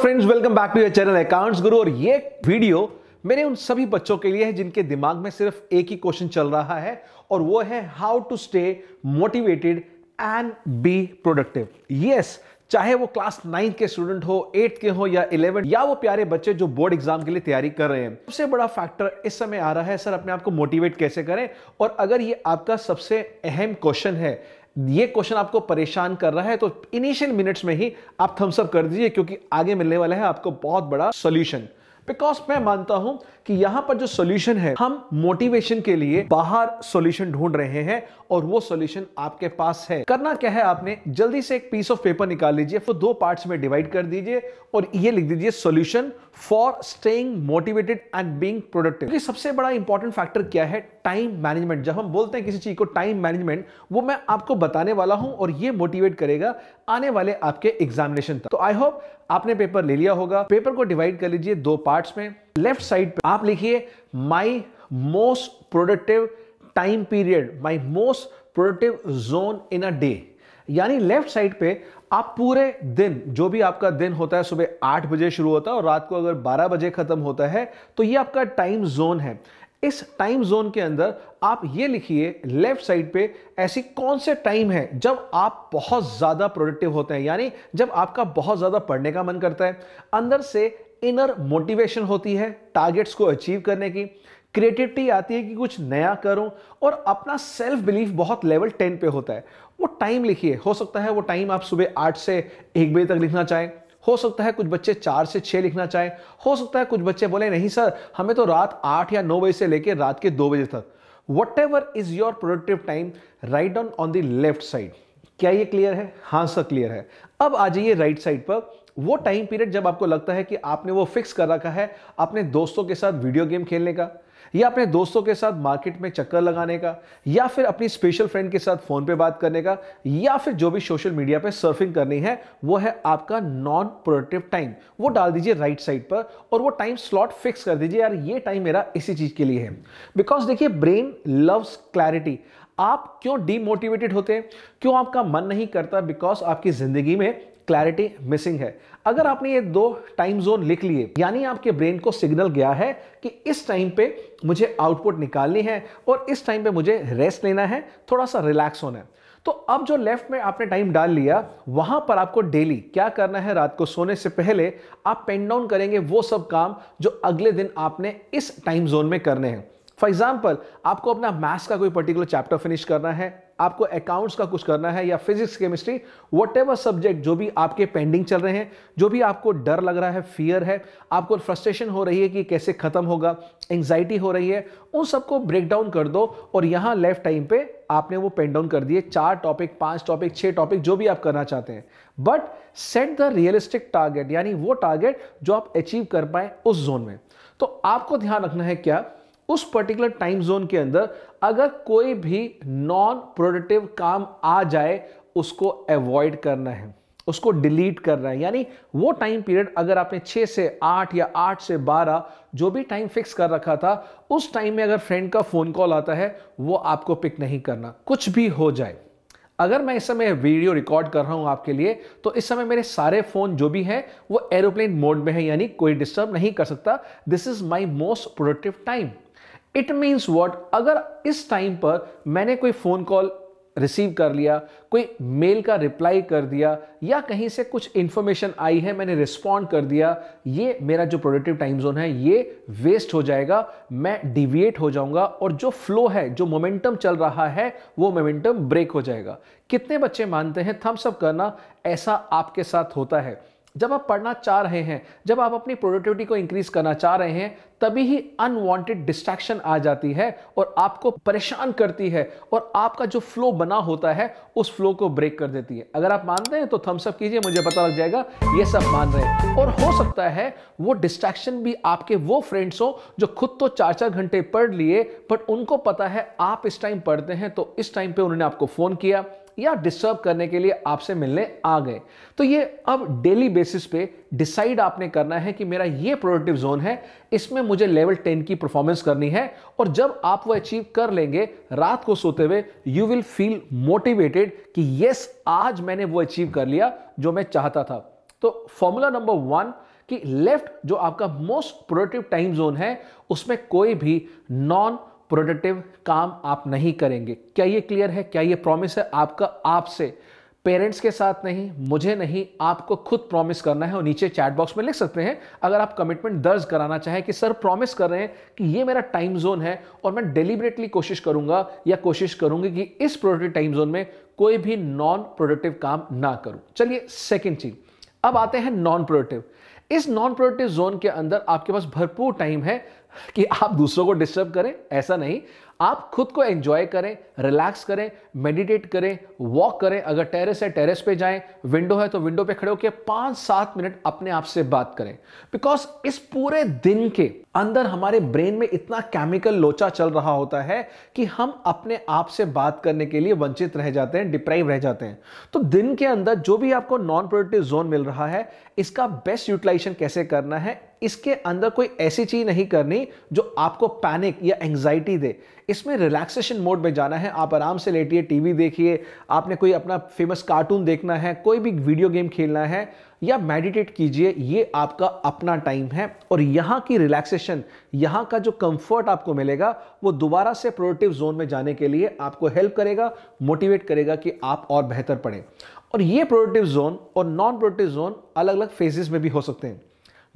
friends welcome back to your channel accounts Guru और ये video मेरे उन सभी बच्चों के लिए है जिनके दिमाग में सिर्फ एक ही क्वेश्चन चल रहा है और वो है how to stay motivated and be productive yes चाहे वो क्लास नाइन्थ के स्टूडेंट हो एट्थ के हो या इलेवन या वो प्यारे बच्चे जो बोर्ड एग्जाम के लिए तैयारी कर रहे हैं सबसे बड़ा फैक्टर इस समय आ रहा है सर अपने आप को मोटिवेट कैसे करें और अगर ये आपका सबसे अहम क्वेश्चन है ये क्वेश्चन आपको परेशान कर रहा है तो इनिशियल मिनट्स में ही आप थम्सअप कर दीजिए क्योंकि आगे मिलने वाला है आपको बहुत बड़ा सोल्यूशन बिकॉज मैं मानता हूं कि यहां पर जो सोल्यूशन है हम मोटिवेशन के लिए बाहर सोल्यूशन ढूंढ रहे हैं और वो सोल्यूशन आपके पास है करना क्या है आपने जल्दी से एक पीस ऑफ पेपर निकाल लीजिए तो दो पार्ट्स में डिवाइड कर दीजिए और ये लिख दीजिए solution for staying motivated and being productive सबसे बड़ा इंपॉर्टेंट फैक्टर क्या है टाइम मैनेजमेंट जब हम बोलते हैं किसी चीज़ को टाइम मैनेजमेंट वो मैं आपको बताने वाला हूं और ये मोटिवेट करेगा आने वाले आपके एग्जामिनेशन तक तो आई होप आपने पेपर ले लिया होगा पेपर को डिवाइड कर लीजिए दो पार्ट्स में लेफ्ट साइड पे आप लिखिए my most productive time period my most productive zone in a day यानी लेफ्ट साइड पे आप पूरे दिन जो भी आपका दिन होता है सुबह आठ बजे शुरू होता है और रात को अगर बारह बजे खत्म होता है तो ये आपका टाइम जोन है इस टाइम जोन के अंदर आप ये लिखिए लेफ्ट साइड पे ऐसी कौन से टाइम है जब आप बहुत ज़्यादा प्रोडक्टिव होते हैं यानी जब आपका बहुत ज़्यादा पढ़ने का मन करता है अंदर से इनर मोटिवेशन होती है टारगेट्स को अचीव करने की क्रिएटिविटी आती है कि कुछ नया करूं और अपना सेल्फ बिलीफ बहुत लेवल टेन पे होता है वो टाइम लिखिए हो सकता है वो टाइम आप सुबह आठ से एक बजे तक लिखना चाहें हो सकता है कुछ बच्चे चार से छः लिखना चाहें हो सकता है कुछ बच्चे बोले नहीं सर हमें तो रात आठ या नौ बजे से लेकर रात के दो बजे तक whatever is your productive time right down on the left side क्या ये क्लियर है हाँ सर क्लियर है अब आ जाइए राइट साइड पर वो टाइम पीरियड जब आपको लगता है कि आपने वो फिक्स कर रखा है अपने दोस्तों के साथ वीडियो गेम खेलने का या अपने दोस्तों के साथ मार्केट में चक्कर लगाने का या फिर अपनी स्पेशल फ्रेंड के साथ फोन पे बात करने का या फिर जो भी सोशल मीडिया पे सर्फिंग करनी है वो है आपका नॉन प्रोडक्टिव टाइम वो डाल दीजिए राइट साइड पर और वो टाइम स्लॉट फिक्स कर दीजिए यार ये टाइम मेरा इसी चीज के लिए है बिकॉज देखिए ब्रेन लव्स क्लैरिटी आप क्यों डीमोटिवेटेड होते हैं क्यों आपका मन नहीं करता बिकॉज आपकी जिंदगी में क्लैरिटी मिसिंग है अगर आपने ये दो टाइम जोन लिख लिए यानी आपके ब्रेन को सिग्नल गया है कि इस टाइम पे मुझे आउटपुट निकालनी है और इस टाइम पे मुझे रेस्ट लेना है थोड़ा सा रिलैक्स होना है तो अब जो लेफ्ट में आपने टाइम डाल लिया वहां पर आपको डेली क्या करना है रात को सोने से पहले आप पेन डाउन करेंगे वो सब काम जो अगले दिन आपने इस टाइम जोन में करने हैं फॉर एग्जाम्पल आपको अपना मैथ्स का कोई पर्टिकुलर चैप्टर फिनिश करना है आपको अकाउंट्स का कुछ करना है या फिजिक्स केमिस्ट्री वट सब्जेक्ट जो भी आपके पेंडिंग चल रहे हैं जो भी आपको डर लग रहा है फियर है आपको फ्रस्ट्रेशन हो रही है कि कैसे खत्म होगा एंग्जाइटी हो रही है उन सबको ब्रेक डाउन कर दो और यहाँ लेफ्ट टाइम पे आपने वो पेंड डाउन कर दिए चार टॉपिक पांच टॉपिक छह टॉपिक जो भी आप करना चाहते हैं but set the realistic target यानी वो टारगेट जो आप अचीव कर पाए उस जोन में तो आपको ध्यान रखना है क्या उस पर्टिकुलर टाइम जोन के अंदर अगर कोई भी नॉन प्रोडक्टिव काम आ जाए उसको अवॉइड करना है उसको डिलीट करना है यानी वो टाइम पीरियड अगर आपने 6 से 8 या 8 से 12 जो भी टाइम फिक्स कर रखा था उस टाइम में अगर फ्रेंड का फ़ोन कॉल आता है वो आपको पिक नहीं करना कुछ भी हो जाए अगर मैं इस समय वीडियो रिकॉर्ड कर रहा हूं आपके लिए तो इस समय मेरे सारे फ़ोन जो भी हैं वो एरोप्लेन मोड में है यानी कोई डिस्टर्ब नहीं कर सकता this is my most productive time it means what अगर इस टाइम पर मैंने कोई फ़ोन कॉल रिसीव कर लिया कोई मेल का रिप्लाई कर दिया या कहीं से कुछ इंफॉर्मेशन आई है मैंने रिस्पॉन्ड कर दिया ये मेरा जो प्रोडक्टिव टाइम जोन है ये वेस्ट हो जाएगा मैं डिविएट हो जाऊंगा और जो फ्लो है जो मोमेंटम चल रहा है वो मोमेंटम ब्रेक हो जाएगा कितने बच्चे मानते हैं थम्सअप करना ऐसा आपके साथ होता है जब आप पढ़ना चाह रहे हैं जब आप अपनी प्रोडक्टिविटी को इंक्रीज करना चाह रहे हैं तभी ही अनवांटेड डिस्ट्रैक्शन आ जाती है और आपको परेशान करती है और आपका जो फ्लो बना होता है उस फ्लो को ब्रेक कर देती है अगर आप मानते हैं तो थम्स अप कीजिए मुझे पता लग जाएगा ये सब मान रहे हैं और हो सकता है वो डिस्ट्रैक्शन भी आपके वो फ्रेंड्स हो जो खुद तो चार चार घंटे पढ़ लिए बट उनको पता है आप इस टाइम पढ़ते हैं तो इस टाइम पर उन्होंने आपको फोन किया या डिस्टर्ब करने के लिए आपसे मिलने आ गए तो ये अब डेली बेसिस पे डिसाइड आपने करना है कि मेरा ये प्रोडक्टिव जोन है इसमें मुझे लेवल टेन की परफॉर्मेंस करनी है और जब आप वो अचीव कर लेंगे रात को सोते हुए यू विल फील मोटिवेटेड कि यस आज मैंने वो अचीव कर लिया जो मैं चाहता था तो फॉर्मूला नंबर वन कि लेफ्ट जो आपका मोस्ट प्रोडक्टिव टाइम जोन है उसमें कोई भी नॉन प्रोडक्टिव काम आप नहीं करेंगे क्या ये क्लियर है क्या ये प्रॉमिस है आपका आपसे पेरेंट्स के साथ नहीं मुझे नहीं आपको खुद प्रॉमिस करना है और नीचे चैट बॉक्स में लिख सकते हैं अगर आप कमिटमेंट दर्ज कराना चाहें कि सर प्रॉमिस कर रहे हैं कि ये मेरा टाइम जोन है और मैं डेलीबरेटली कोशिश करूंगा या कोशिश करूंगी कि इस प्रोडक्टिव टाइम जोन में कोई भी नॉन प्रोडक्टिव काम ना करूं चलिए सेकेंड चीज अब आते हैं नॉन प्रोडक्टिव इस नॉन प्रोडक्टिव जोन के अंदर आपके पास भरपूर टाइम है कि आप दूसरों को डिस्टर्ब करें ऐसा नहीं आप खुद को एंजॉय करें रिलैक्स करें मेडिटेट करें वॉक करें अगर टेरेस है टेरेस पे जाएं विंडो है तो विंडो पे खड़े होकर पांच सात मिनट अपने आप से बात करें बिकॉज इस पूरे दिन के अंदर हमारे ब्रेन में इतना केमिकल लोचा चल रहा होता है कि हम अपने आप से बात करने के लिए वंचित रह जाते हैं डिप्राइव रह जाते हैं तो दिन के अंदर जो भी आपको नॉन प्रोडक्टिव जोन मिल रहा है इसका बेस्ट यूटिलाइजेशन कैसे करना है इसके अंदर कोई ऐसी चीज नहीं करनी जो आपको पैनिक या एंग्जाइटी दे इसमें रिलैक्सेशन मोड में जाना है आप आराम से लेटिए टीवी देखिए आपने कोई अपना फेमस कार्टून देखना है कोई भी वीडियो गेम खेलना है या मेडिटेट कीजिए ये आपका अपना टाइम है और यहाँ की रिलैक्सेशन यहाँ का जो कंफर्ट आपको मिलेगा वो दोबारा से प्रोडक्टिव जोन में जाने के लिए आपको हेल्प करेगा मोटिवेट करेगा कि आप और बेहतर पढ़ें और ये प्रोडक्टिव जोन और नॉन प्रोडक्टिव जोन अलग अलग फेजेस में भी हो सकते हैं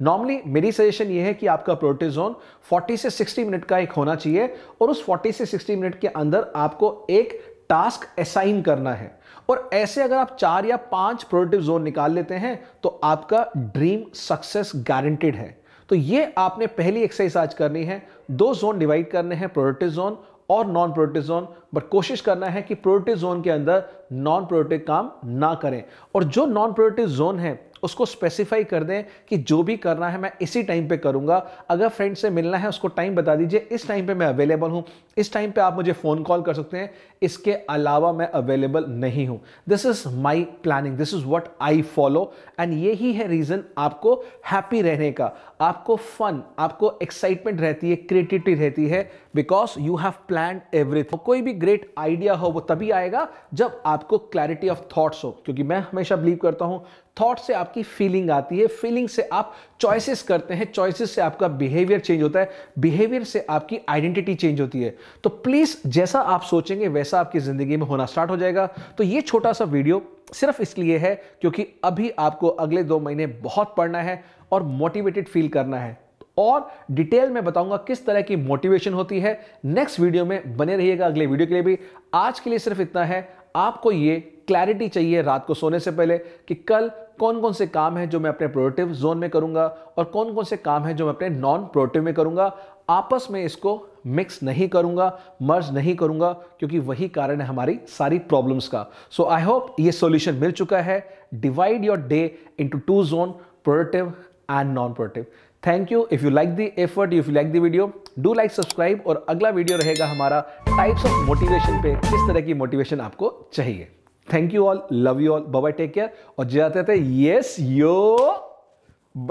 नॉर्मली मेरी सजेशन ये है कि आपका प्रोटीजोन 40 से 60 मिनट का एक होना चाहिए और उस 40 से 60 मिनट के अंदर आपको एक टास्क असाइन करना है और ऐसे अगर आप चार या पांच प्रोडक्टिव जोन निकाल लेते हैं तो आपका ड्रीम सक्सेस गारंटेड है तो ये आपने पहली एक्सरसाइज आज करनी है दो जोन डिवाइड करने हैं प्रोडक्टिव जोन और नॉन प्रोडक्टिव जोन बट कोशिश करना है कि प्रोडक्टिव जोन के अंदर नॉन प्रोडक्टिव काम ना करें और जो नॉन प्रोडक्टिव जोन है उसको स्पेसिफाई कर दें कि जो भी करना है मैं इसी टाइम पे करूंगा अगर फ्रेंड से मिलना है उसको टाइम बता दीजिए इस टाइम पे मैं अवेलेबल हूं इस टाइम पे आप मुझे फ़ोन कॉल कर सकते हैं इसके अलावा मैं अवेलेबल नहीं हूं this is my planning this is what I follow and ये ही है रीज़न आपको हैप्पी रहने का आपको फन आपको एक्साइटमेंट रहती है क्रिएटिविटी रहती है because you have plan everything कोई भी ग्रेट आइडिया हो वो तभी आएगा जब आपको क्लैरिटी ऑफ थॉट्स हो क्योंकि मैं हमेशा बिलीव करता हूँ थॉट से आपकी फीलिंग आती है फीलिंग से आप चॉइसेस करते हैं चॉइसेस से आपका बिहेवियर चेंज होता है बिहेवियर से आपकी आइडेंटिटी चेंज होती है तो प्लीज़ जैसा आप सोचेंगे वैसा आपकी ज़िंदगी में होना स्टार्ट हो जाएगा तो ये छोटा सा वीडियो सिर्फ इसलिए है क्योंकि अभी आपको अगले दो महीने बहुत पढ़ना है और मोटिवेटेड फील करना है और डिटेल में बताऊंगा किस तरह की मोटिवेशन होती है नेक्स्ट वीडियो में बने रहिएगा अगले वीडियो के लिए भी आज के लिए सिर्फ इतना है आपको ये क्लैरिटी चाहिए रात को सोने से पहले कि कल कौन कौन से काम है जो मैं अपने प्रोडक्टिव जोन में करूंगा और कौन कौन से काम है जो मैं अपने नॉन प्रोडक्टिव में करूंगा आपस में इसको मिक्स नहीं करूंगा मर्ज नहीं करूंगा क्योंकि वही कारण है हमारी सारी प्रॉब्लम्स का सो आई होप ये सॉल्यूशन मिल चुका है divide your day into two zone productive and non productive thank you if you like the effort if you like the video do like subscribe और अगला वीडियो रहेगा हमारा टाइप्स ऑफ मोटिवेशन पे किस तरह की मोटिवेशन आपको चाहिए thank you all love you all बाबा टेक केयर और जाते थे यस यो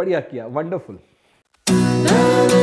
बढ़िया किया वंडरफुल